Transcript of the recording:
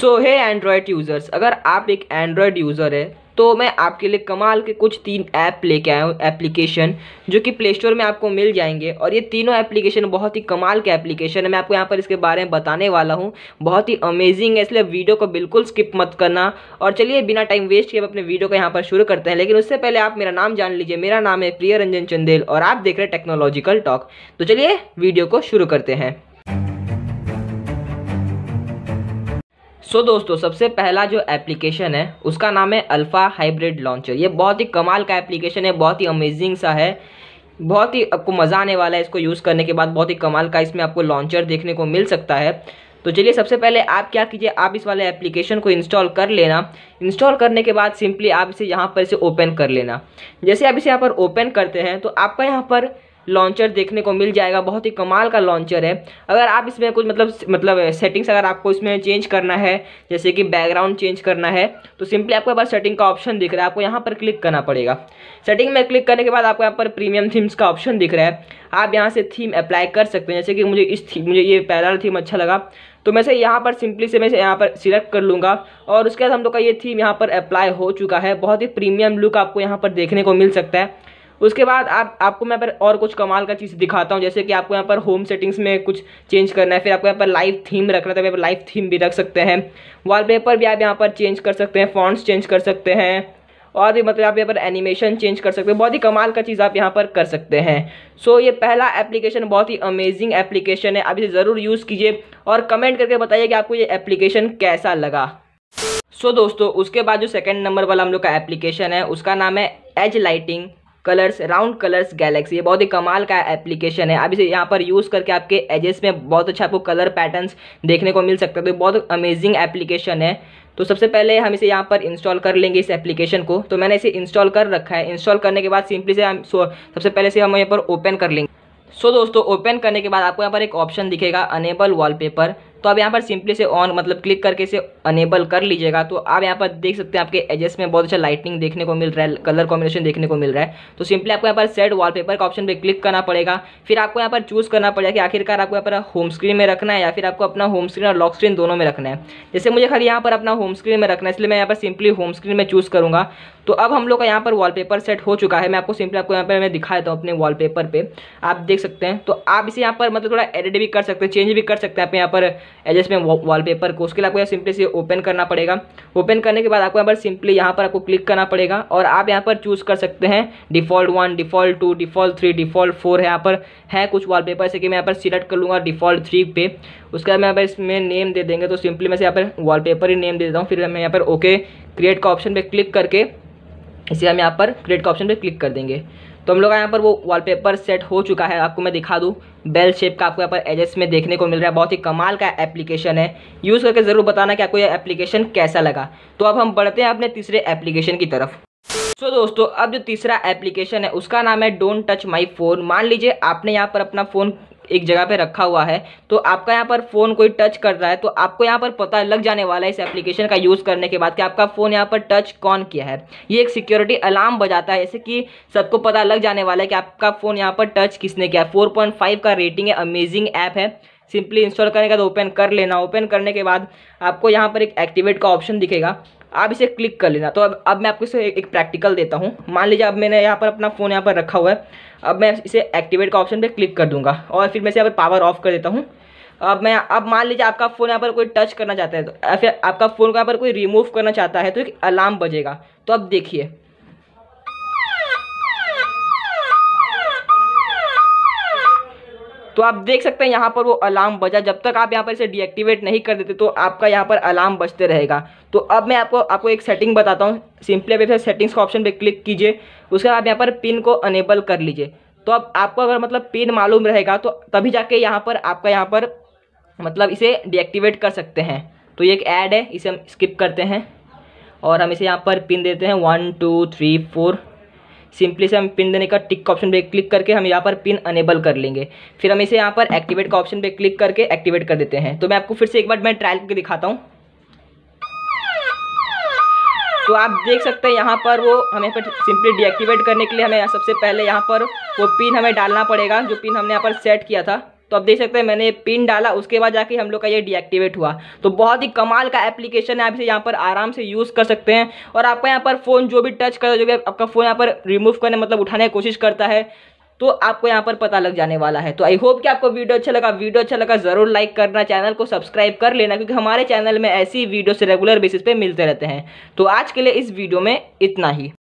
सो है Android users अगर आप एक एंड्रॉयड यूज़र है तो मैं आपके लिए कमाल के कुछ तीन ऐप लेके आया हूँ एप्लीकेशन जो कि प्ले स्टोर में आपको मिल जाएंगे और ये तीनों एप्लीकेशन बहुत ही कमाल के एप्लीकेशन है मैं आपको यहाँ पर इसके बारे में बताने वाला हूँ बहुत ही अमेजिंग है इसलिए वीडियो को बिल्कुल स्किप मत करना और चलिए बिना टाइम वेस्ट किए अपने वीडियो को यहाँ पर शुरू करते हैं लेकिन उससे पहले आप मेरा नाम जान लीजिए मेरा नाम है प्रिय रंजन चंदेल और आप देख रहे हैं टेक्नोलॉजिकल टॉक तो चलिए वीडियो को शुरू करते हैं सो so, दोस्तों सबसे पहला जो एप्लीकेशन है उसका नाम है अल्फ़ा हाइब्रिड लॉन्चर ये बहुत ही कमाल का एप्लीकेशन है बहुत ही अमेजिंग सा है बहुत ही आपको मज़ा आने वाला है इसको यूज़ करने के बाद बहुत ही कमाल का इसमें आपको लॉन्चर देखने को मिल सकता है तो चलिए सबसे पहले आप क्या कीजिए आप इस वाले एप्लीकेशन को इंस्टॉल कर लेना इंस्टॉल करने के बाद सिंपली आप इसे यहाँ पर इसे ओपन कर लेना जैसे आप इसे यहाँ पर ओपन करते हैं तो आपका यहाँ पर लॉन्चर देखने को मिल जाएगा बहुत ही कमाल का लॉन्चर है अगर आप इसमें कुछ मतलब मतलब सेटिंग्स अगर आपको इसमें चेंज करना है जैसे कि बैकग्राउंड चेंज करना है तो सिंपली आपके पास सेटिंग का ऑप्शन दिख रहा है आपको यहाँ पर क्लिक करना पड़ेगा सेटिंग में क्लिक करने के बाद आपको यहाँ पर प्रीमियम थीम्स का ऑप्शन दिख रहा है आप यहाँ से थीम अप्लाई कर सकते हैं जैसे कि मुझे इस थीम मुझे ये पहला थीम अच्छा लगा तो मैं से यहाँ पर सिंपली से मैं से यहाँ पर सिलेक्ट कर लूँगा और उसके बाद हम लोग का ये थीम यहाँ पर अप्लाई हो चुका है बहुत ही प्रीमियम लुक आपको यहाँ पर देखने को मिल सकता है उसके बाद आप आपको मैं पर और कुछ कमाल का चीज़ दिखाता हूँ जैसे कि आपको यहाँ पर होम सेटिंग्स में कुछ चेंज करना है फिर आपको यहाँ पर लाइव थीम रखना है तो लाइव थीम भी रख सकते हैं वॉलपेपर भी आप यहाँ पर चेंज कर सकते हैं फॉन्ट्स चेंज कर सकते हैं और भी मतलब आप यहाँ पर एनिमेशन चेंज कर सकते हैं बहुत ही कमाल का चीज़ आप यहाँ पर कर सकते हैं सो so, ये पहला एप्लीकेशन बहुत ही अमेजिंग एप्लीकेशन है आप इसे ज़रूर यूज़ कीजिए और कमेंट करके बताइए कि आपको ये एप्लीकेशन कैसा लगा सो so, दोस्तों उसके बाद जो सेकेंड नंबर वाला हम लोग का एप्लीकेशन है उसका नाम है edge lighting colours round colours Galaxy ये बहुत ही कमाल का एप्लीकेशन है आप इसे यहाँ पर यूज़ करके आपके एजेस में बहुत अच्छा आपको कलर पैटर्न्स देखने को मिल सकता है तो बहुत अमेजिंग एप्लीकेशन है तो सबसे पहले हम इसे यहाँ पर इंस्टॉल कर लेंगे इस एप्लीकेशन को तो मैंने इसे इंस्टॉल कर रखा है इंस्टॉल करने के बाद सिंपली से हम सबसे पहले से हम यहाँ पर ओपन कर लेंगे सो so, दोस्तों ओपन करने के बाद आपको यहाँ पर एक ऑप्शन दिखेगा अनेबल वॉलपेपर तो आप यहाँ पर सिंपली से ऑन मतलब क्लिक करके इसे अनेबल कर लीजिएगा तो आप यहाँ पर देख सकते हैं आपके एजेस में बहुत अच्छा लाइटनिंग देखने को मिल रहा है कलर कॉम्बिनेशन देखने को मिल रहा है तो सिंपली आपको यहाँ पर सेट वॉलपेपर का ऑप्शन पर क्लिक करना पड़ेगा फिर आपको यहाँ पर चूज़ करना पड़ेगा कि आखिरकार आपको यहाँ पर होम स्क्रीन में रखना है या फिर आपको अपना होम स्क्रीन और लॉक स्क्रीन दोनों में रखना है जैसे मुझे खाली यहाँ पर अपना होम स्क्रीन में रखना है इसलिए मैं यहाँ पर सिंपली होम स्क्रीन में चूज़ करूँगा तो अब हम लोग का यहाँ पर वॉलपेपर सेट हो चुका है मैं आपको सिंपली आपको यहाँ पर मैं दिखा देता हूँ अपने वॉलपेपर पे आप देख सकते हैं तो आप इसे यहाँ पर मतलब थोड़ा एडिट भी कर सकते हैं चेंज भी कर सकते हैं आप यहाँ पर एडजस्टमेंट वॉलपेपर को उसके लिए आपको सिंपली से ओपन करना पड़ेगा ओपन करने के बाद आपको यहाँ पर सिंपली यहाँ पर आपको क्लिक करना पड़ेगा और आप यहाँ पर चूज़ कर सकते हैं default one default two default three default four है यहाँ पर है कुछ पेपर जैसे कि मैं यहाँ पर सिलेक्ट कर लूँगा डिफ़ॉल्ट थ्री पे उसके बाद मैं यहाँ पर इसमें नेम दे देंगे तो सिंपली मैं यहाँ पर पेपर ही नेम दे देता हूँ फिर मैं यहाँ पर ओके क्रिएट का ऑप्शन पर क्लिक करके इसे हम यहाँ पर क्रिएट का ऑप्शन पर क्लिक कर देंगे तो हम लोग का यहाँ पर वो वॉलपेपर सेट हो चुका है आपको मैं दिखा दूँ बेल शेप का आपको यहाँ पर एजेस में देखने को मिल रहा है बहुत ही कमाल का एप्लीकेशन है यूज़ करके ज़रूर बताना कि आपको यह एप्लीकेशन कैसा लगा तो अब हम बढ़ते हैं अपने तीसरे एप्लीकेशन की तरफ सो so, दोस्तों अब जो तीसरा एप्लीकेशन है उसका नाम है डोंट टच माई फ़ोन मान लीजिए आपने यहाँ पर अपना फ़ोन एक जगह पे रखा हुआ है तो आपका यहाँ पर फ़ोन कोई टच कर रहा है तो आपको यहाँ पर पता लग जाने वाला है इस एप्लीकेशन का यूज़ करने के बाद कि आपका फ़ोन यहाँ पर टच कौन किया है ये एक सिक्योरिटी अलार्म बजाता है जैसे कि सबको पता लग जाने वाला है कि आपका फ़ोन यहाँ पर टच किसने किया है फाइव का रेटिंग है अमेजिंग ऐप है सिंपली इंस्टॉल करने का तो ओपन कर लेना ओपन करने के बाद आपको यहाँ पर एक एक्टिवेट का ऑप्शन दिखेगा आप इसे क्लिक कर लेना तो अब अब मैं आपको इसे एक, एक प्रैक्टिकल देता हूँ मान लीजिए अब मैंने यहाँ पर अपना फ़ोन यहाँ पर रखा हुआ है अब मैं इसे एक्टिवेट का ऑप्शन पे क्लिक कर दूंगा और फिर मैं इसे यहाँ पर पावर ऑफ कर देता हूँ अब मैं अब मान लीजिए आपका फ़ोन यहाँ पर कोई टच करना चाहता है तो फिर आपका फ़ोन यहाँ पर कोई रिमूव करना चाहता है तो एक अलार्म बजेगा तो अब देखिए तो आप देख सकते हैं यहाँ पर वो अलार्म बजा जब तक आप यहाँ पर इसे डीएक्टिवेट नहीं कर देते तो आपका यहाँ पर अलार्म बजते रहेगा तो अब मैं आपको आपको एक सेटिंग बताता हूँ सिंपली अभी सेटिंग्स का ऑप्शन पर क्लिक कीजिए उसके बाद आप यहाँ पर पिन को अनेबल कर लीजिए तो अब आपको अगर मतलब पिन मालूम रहेगा तो तभी जाके यहाँ पर आपका यहाँ पर मतलब इसे डीएक्टिवेट कर सकते हैं तो ये एक ऐड है इसे हम स्किप करते हैं और हम इसे यहाँ पर पिन देते हैं one two three four simply से हम पिन देने का टिक ऑप्शन पे क्लिक करके हम यहाँ पर पिन अनेबल कर लेंगे फिर हम इसे यहाँ पर एक्टिवेट का ऑप्शन पे क्लिक करके एक्टिवेट कर देते हैं तो मैं आपको फिर से एक बार मैं ट्रायल करके दिखाता हूँ तो आप देख सकते हैं यहाँ पर वो हमें पर सिंपली डीएक्टिवेट करने के लिए हमें सबसे पहले यहाँ पर वो पिन हमें डालना पड़ेगा जो पिन हमने यहाँ पर सेट किया था तो आप देख सकते हैं मैंने पिन डाला उसके बाद जाके हम लोग का ये डीएक्टिवेट हुआ तो बहुत ही कमाल का एप्लीकेशन है आप इसे यहाँ पर आराम से यूज़ कर सकते हैं और आपका यहाँ पर फ़ोन जो भी टच कर जो भी आपका फ़ोन यहाँ पर रिमूव करने मतलब उठाने की कोशिश करता है तो आपको यहाँ पर पता लग जाने वाला है तो आई होप कि आपको वीडियो अच्छा लगा वीडियो अच्छा लगा जरूर लाइक करना चैनल को सब्सक्राइब कर लेना क्योंकि हमारे चैनल में ऐसी वीडियो से रेगुलर बेसिस पे मिलते रहते हैं तो आज के लिए इस वीडियो में इतना ही